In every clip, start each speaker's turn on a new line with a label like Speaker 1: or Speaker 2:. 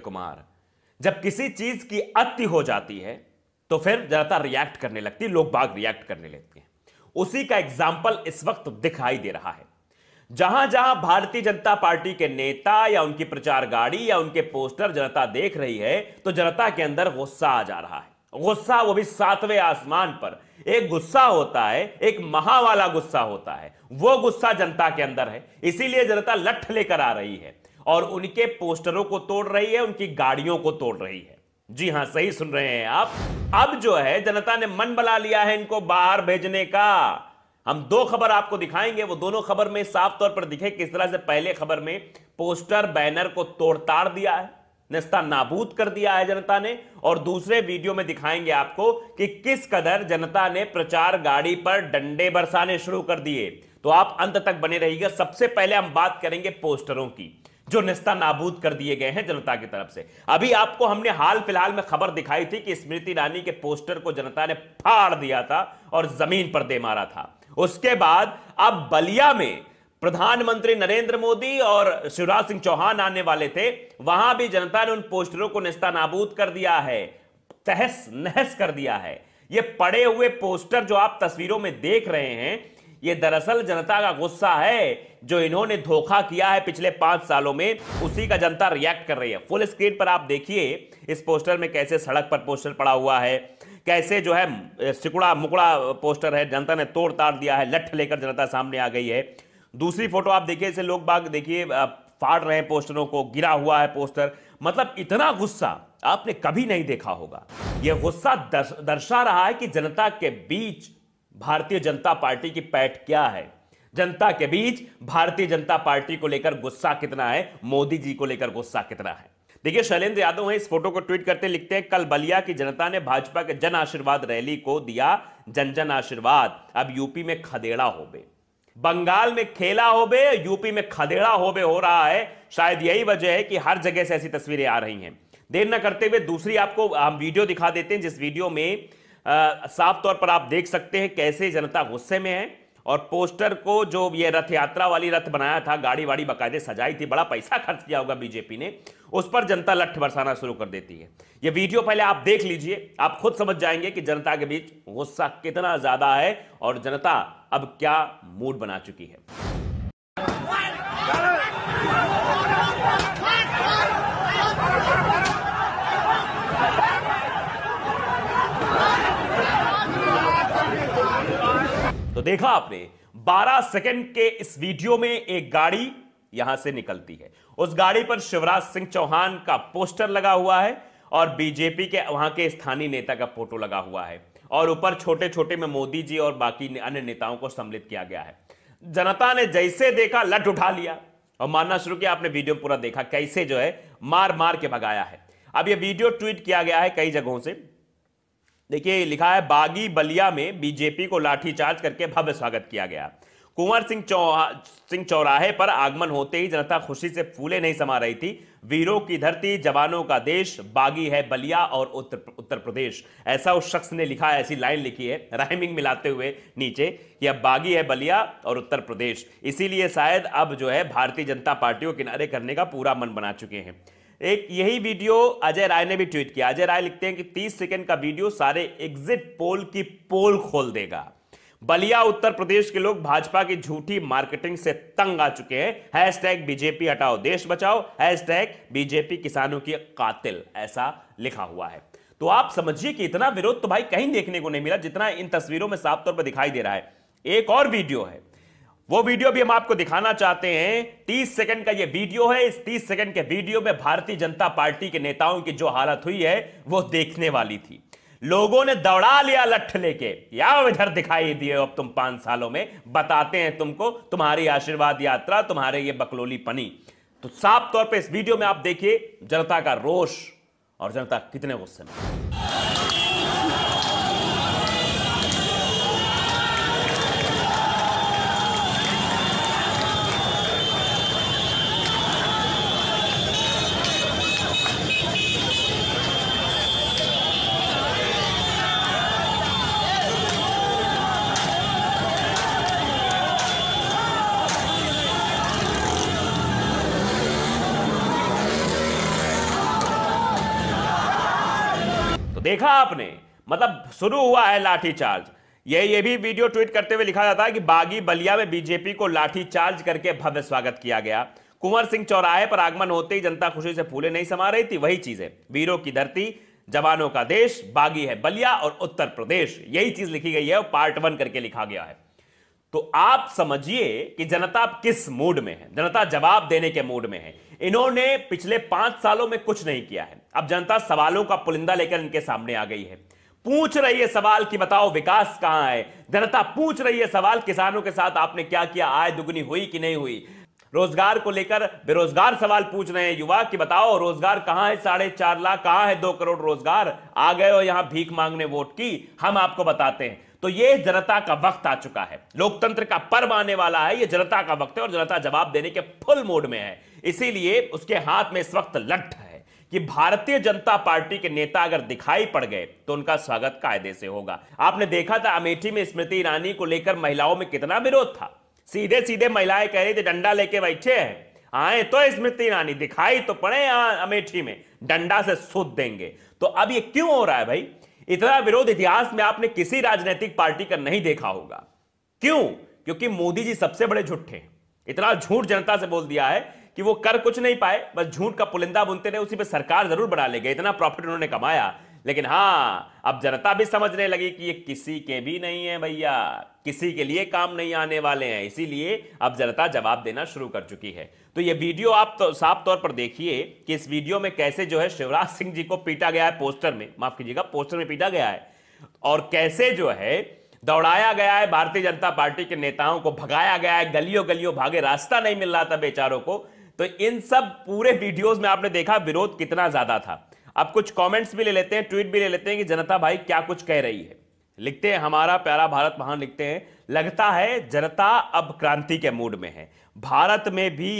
Speaker 1: कुमार जब किसी चीज की अति हो जाती है तो फिर जनता रिएक्ट करने लगती है लोग बाग रिएक्ट करने लगते हैं उसी का एग्जाम्पल इस वक्त दिखाई दे रहा है जहां जहां भारतीय जनता पार्टी के नेता या उनकी प्रचार गाड़ी या उनके पोस्टर जनता देख रही है तो जनता के अंदर गुस्सा आ जा रहा है गुस्सा वो भी सातवें आसमान पर एक गुस्सा होता है एक महा वाला गुस्सा होता है वो गुस्सा जनता के अंदर है इसीलिए जनता लठ लेकर आ रही है और उनके पोस्टरों को तोड़ रही है उनकी गाड़ियों को तोड़ रही है जी हां सही सुन रहे हैं आप अब जो है जनता ने मन बना लिया है इनको बाहर भेजने का हम दो खबर आपको दिखाएंगे वो दोनों खबर में साफ तौर पर दिखे किस तरह से पहले खबर में पोस्टर बैनर को तोड़ताड़ दिया है नस्ता नाबूद कर दिया है जनता ने और दूसरे वीडियो में दिखाएंगे आपको कि किस कदर जनता ने प्रचार गाड़ी पर डंडे बरसाने शुरू कर दिए तो आप अंत तक बने रहिएगा सबसे पहले हम बात करेंगे पोस्टरों की जो निस्ता नाबूद कर दिए गए हैं जनता की तरफ से अभी आपको हमने हाल फिलहाल में खबर दिखाई थी कि स्मृति ईरानी के पोस्टर को जनता ने फाड़ दिया था और जमीन पर दे मारा था उसके बाद अब बलिया में प्रधानमंत्री नरेंद्र मोदी और शिवराज सिंह चौहान आने वाले थे वहां भी जनता ने उन पोस्टरों को निस्ता नाबूद कर दिया है तहस नहस कर दिया है ये पड़े हुए पोस्टर जो आप तस्वीरों में देख रहे हैं ये दरअसल जनता का गुस्सा है जो इन्होंने धोखा किया है पिछले पांच सालों में उसी का जनता रिएक्ट कर रही है फुल स्क्रीन पर आप देखिए इस पोस्टर में कैसे सड़क पर पोस्टर पड़ा हुआ है कैसे जो है सिकुड़ा मुकड़ा पोस्टर है जनता ने तोड़ ताड़ दिया है लठ लेकर जनता सामने आ गई है दूसरी फोटो आप देखिए इसे लोग बाग देखिए फाड़ रहे हैं पोस्टरों को गिरा हुआ है पोस्टर मतलब इतना गुस्सा आपने कभी नहीं देखा होगा यह गुस्सा दर्शा रहा है कि जनता के बीच भारतीय जनता पार्टी की पैठ क्या है जनता के बीच भारतीय जनता पार्टी को लेकर गुस्सा कितना है मोदी जी को लेकर गुस्सा कितना है देखिए शैलेंद्र यादव हैं इस फोटो को ट्वीट करते लिखते हैं कल बलिया की जनता ने भाजपा के जन आशीर्वाद रैली को दिया जन जन आशीर्वाद अब यूपी में खदेड़ा हो बंगाल में खेला हो यूपी में खदेड़ा हो हो रहा है शायद यही वजह है कि हर जगह से ऐसी तस्वीरें आ रही हैं देर न करते हुए दूसरी आपको हम वीडियो दिखा देते हैं जिस वीडियो में साफ तौर पर आप देख सकते हैं कैसे जनता गुस्से में है और पोस्टर को जो ये रथ यात्रा वाली रथ बनाया था गाड़ी वाड़ी बकायदे सजाई थी बड़ा पैसा खर्च किया होगा बीजेपी ने उस पर जनता लठ बरसाना शुरू कर देती है ये वीडियो पहले आप देख लीजिए आप खुद समझ जाएंगे कि जनता के बीच गुस्सा कितना ज्यादा है और जनता अब क्या मूड बना चुकी है तो देखा आपने 12 सेकंड के इस वीडियो में एक गाड़ी यहां से निकलती है उस गाड़ी पर शिवराज सिंह चौहान का पोस्टर लगा हुआ है और बीजेपी के वहां के स्थानीय नेता का फोटो लगा हुआ है और ऊपर छोटे छोटे में मोदी जी और बाकी अन्य नेताओं को सम्मिलित किया गया है जनता ने जैसे देखा लट उठा लिया और मारना शुरू किया आपने वीडियो पूरा देखा कैसे जो है मार मार के भगाया है अब यह वीडियो ट्वीट किया गया है कई जगहों से देखिए लिखा है बागी बलिया में बीजेपी को लाठीचार्ज करके भव्य स्वागत किया गया कुंवर सिंह चौहा सिंह चौराहे पर आगमन होते ही जनता खुशी से फूले नहीं समा रही थी वीरों की धरती जवानों का देश बागी है बलिया और उत्तर उत्तर प्रदेश ऐसा उस शख्स ने लिखा है ऐसी लाइन लिखी है राइमिंग मिलाते हुए नीचे कि अब बागी है बलिया और उत्तर प्रदेश इसीलिए शायद अब जो है भारतीय जनता पार्टी को किनारे करने का पूरा मन बना चुके हैं एक यही वीडियो अजय राय ने भी ट्वीट किया अजय राय लिखते हैं कि 30 सेकंड का वीडियो सारे एग्जिट पोल की पोल खोल देगा बलिया उत्तर प्रदेश के लोग भाजपा की झूठी मार्केटिंग से तंग आ चुके हैं हैशटैग बीजेपी हटाओ देश बचाओ हैशटैग बीजेपी किसानों की कातिल ऐसा लिखा हुआ है तो आप समझिए कि इतना विरोध तो भाई कहीं देखने को नहीं मिला जितना इन तस्वीरों में साफ तौर पर दिखाई दे रहा है एक और वीडियो है वो वीडियो भी हम आपको दिखाना चाहते हैं 30 सेकंड का ये वीडियो है इस 30 सेकंड के वीडियो में भारतीय जनता पार्टी के नेताओं की जो हालत हुई है वो देखने वाली थी लोगों ने दौड़ा लिया लठ लेके या इधर दिखाई दिए अब तुम पांच सालों में बताते हैं तुमको तुम्हारी आशीर्वाद यात्रा तुम्हारे ये बकलोली पनी तो साफ तौर पर इस वीडियो में आप देखिए जनता का रोष और जनता कितने गुस्से में देखा आपने मतलब शुरू हुआ है लाठीचार्ज ये ये भी वीडियो ट्वीट करते हुए लिखा जाता है कि बागी बलिया में बीजेपी को लाठी चार्ज करके भव्य स्वागत किया गया कुंवर सिंह चौराहे पर आगमन होते ही जनता खुशी से फूले नहीं समा रही थी वही चीज है वीरों की धरती जवानों का देश बागी है बलिया और उत्तर प्रदेश यही चीज लिखी गई है और पार्ट वन करके लिखा गया है तो आप समझिए कि जनता किस मूड में है जनता जवाब देने के मूड में है इन्होंने पिछले पांच सालों में कुछ नहीं किया है अब जनता सवालों का पुलिंदा लेकर इनके सामने आ गई है पूछ रही है सवाल कि बताओ विकास कहां है जनता पूछ रही है सवाल किसानों के साथ आपने क्या किया आय दुगनी हुई कि नहीं हुई रोजगार को लेकर बेरोजगार सवाल पूछ रहे हैं युवा कि बताओ रोजगार कहां है साढ़े चार लाख कहां है दो करोड़ रोजगार आ गए हो यहां भीख मांगने वोट की हम आपको बताते हैं तो ये जनता का वक्त आ चुका है लोकतंत्र का पर्व आने वाला है ये जनता का वक्त है और जनता जवाब देने के फुल मोड में है इसीलिए उसके हाथ में इस वक्त लठ है कि भारतीय जनता पार्टी के नेता अगर दिखाई पड़ गए तो उनका स्वागत कायदे से होगा आपने देखा था अमेठी में स्मृति ईरानी को लेकर महिलाओं में कितना विरोध था सीधे सीधे महिलाएं कह रही थी डंडा लेके बैठे हैं आए तो स्मृति ईरानी दिखाई तो पड़े यहां अमेठी में डंडा से सूद देंगे तो अब ये क्यों हो रहा है भाई इतना विरोध इतिहास में आपने किसी राजनीतिक पार्टी का नहीं देखा होगा क्यों क्योंकि मोदी जी सबसे बड़े झूठे हैं इतना झूठ जनता से बोल दिया है कि वो कर कुछ नहीं पाए बस झूठ का पुलिंदा बुनते रहे उसी पर सरकार जरूर बना ले गए इतना प्रॉफिट उन्होंने कमाया लेकिन हाँ अब जनता भी समझने लगी कि ये किसी के भी नहीं है भैया किसी के लिए काम नहीं आने वाले हैं इसीलिए अब जनता जवाब देना शुरू कर चुकी है तो ये वीडियो आप तो, साफ तौर पर देखिए कि इस वीडियो में कैसे जो है शिवराज सिंह जी को पीटा गया है पोस्टर में माफ कीजिएगा पोस्टर में पीटा गया है और कैसे जो है दौड़ाया गया है भारतीय जनता पार्टी के नेताओं को भगाया गया है गलियों गलियों भागे रास्ता नहीं मिल रहा था बेचारों को तो इन सब पूरे वीडियोस में आपने देखा विरोध कितना ज्यादा था अब कुछ कमेंट्स भी ले लेते हैं ट्वीट भी ले लेते हैं कि जनता भाई क्या कुछ कह रही है लिखते हैं हमारा प्यारा भारत महान लिखते हैं लगता है जनता अब क्रांति के मूड में है भारत में भी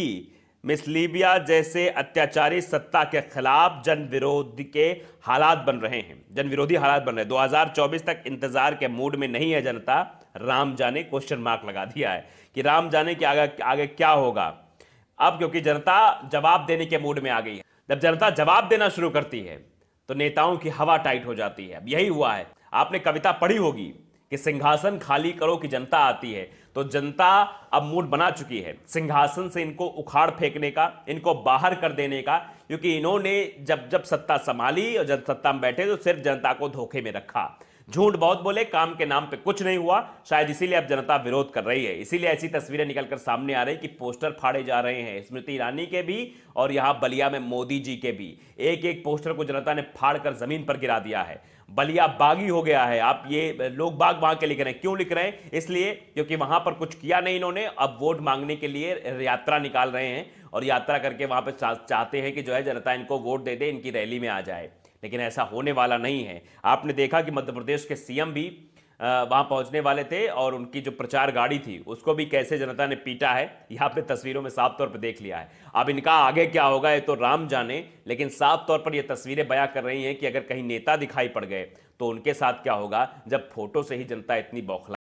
Speaker 1: मिस लीबिया जैसे अत्याचारी सत्ता के खिलाफ जन विरोध के हालात बन रहे हैं जन विरोधी हालात बन रहे हैं 2024 तक इंतजार के मूड में नहीं है जनता राम जाने क्वेश्चन मार्क लगा दिया है कि राम जाने के आगे आगे क्या होगा अब क्योंकि जनता जवाब देने के मूड में आ गई है जब जनता जवाब देना शुरू करती है तो नेताओं की हवा टाइट हो जाती है अब यही हुआ है आपने कविता पढ़ी होगी कि सिंहासन खाली करो कि जनता आती है तो जनता अब मूड बना चुकी है सिंहासन से इनको उखाड़ फेंकने का इनको बाहर कर देने का क्योंकि इन्होंने जब जब सत्ता संभाली और जब सत्ता में बैठे तो सिर्फ जनता को धोखे में रखा झूठ बहुत बोले काम के नाम पे कुछ नहीं हुआ शायद इसीलिए अब जनता विरोध कर रही है इसीलिए ऐसी तस्वीरें निकलकर सामने आ रही कि पोस्टर फाड़े जा रहे हैं स्मृति ईरानी के भी और यहां बलिया में मोदी जी के भी एक एक पोस्टर को जनता ने फाड़ कर जमीन पर गिरा दिया है बलिया बागी हो गया है आप ये लोग बाग वहां के लिख रहे हैं क्यों लिख रहे हैं इसलिए क्योंकि वहां पर कुछ किया नहीं इन्होंने अब वोट मांगने के लिए यात्रा निकाल रहे हैं और यात्रा करके वहां पर चाहते हैं कि जो है जनता इनको वोट दे दे इनकी रैली में आ जाए लेकिन ऐसा होने वाला नहीं है आपने देखा कि मध्य प्रदेश के सीएम भी वहां पहुंचने वाले थे और उनकी जो प्रचार गाड़ी थी उसको भी कैसे जनता ने पीटा है यह पे तस्वीरों में साफ तौर पर देख लिया है अब इनका आगे क्या होगा ये तो राम जाने लेकिन साफ तौर पर ये तस्वीरें बयां कर रही हैं कि अगर कहीं नेता दिखाई पड़ गए तो उनके साथ क्या होगा जब फोटो से ही जनता इतनी बौखला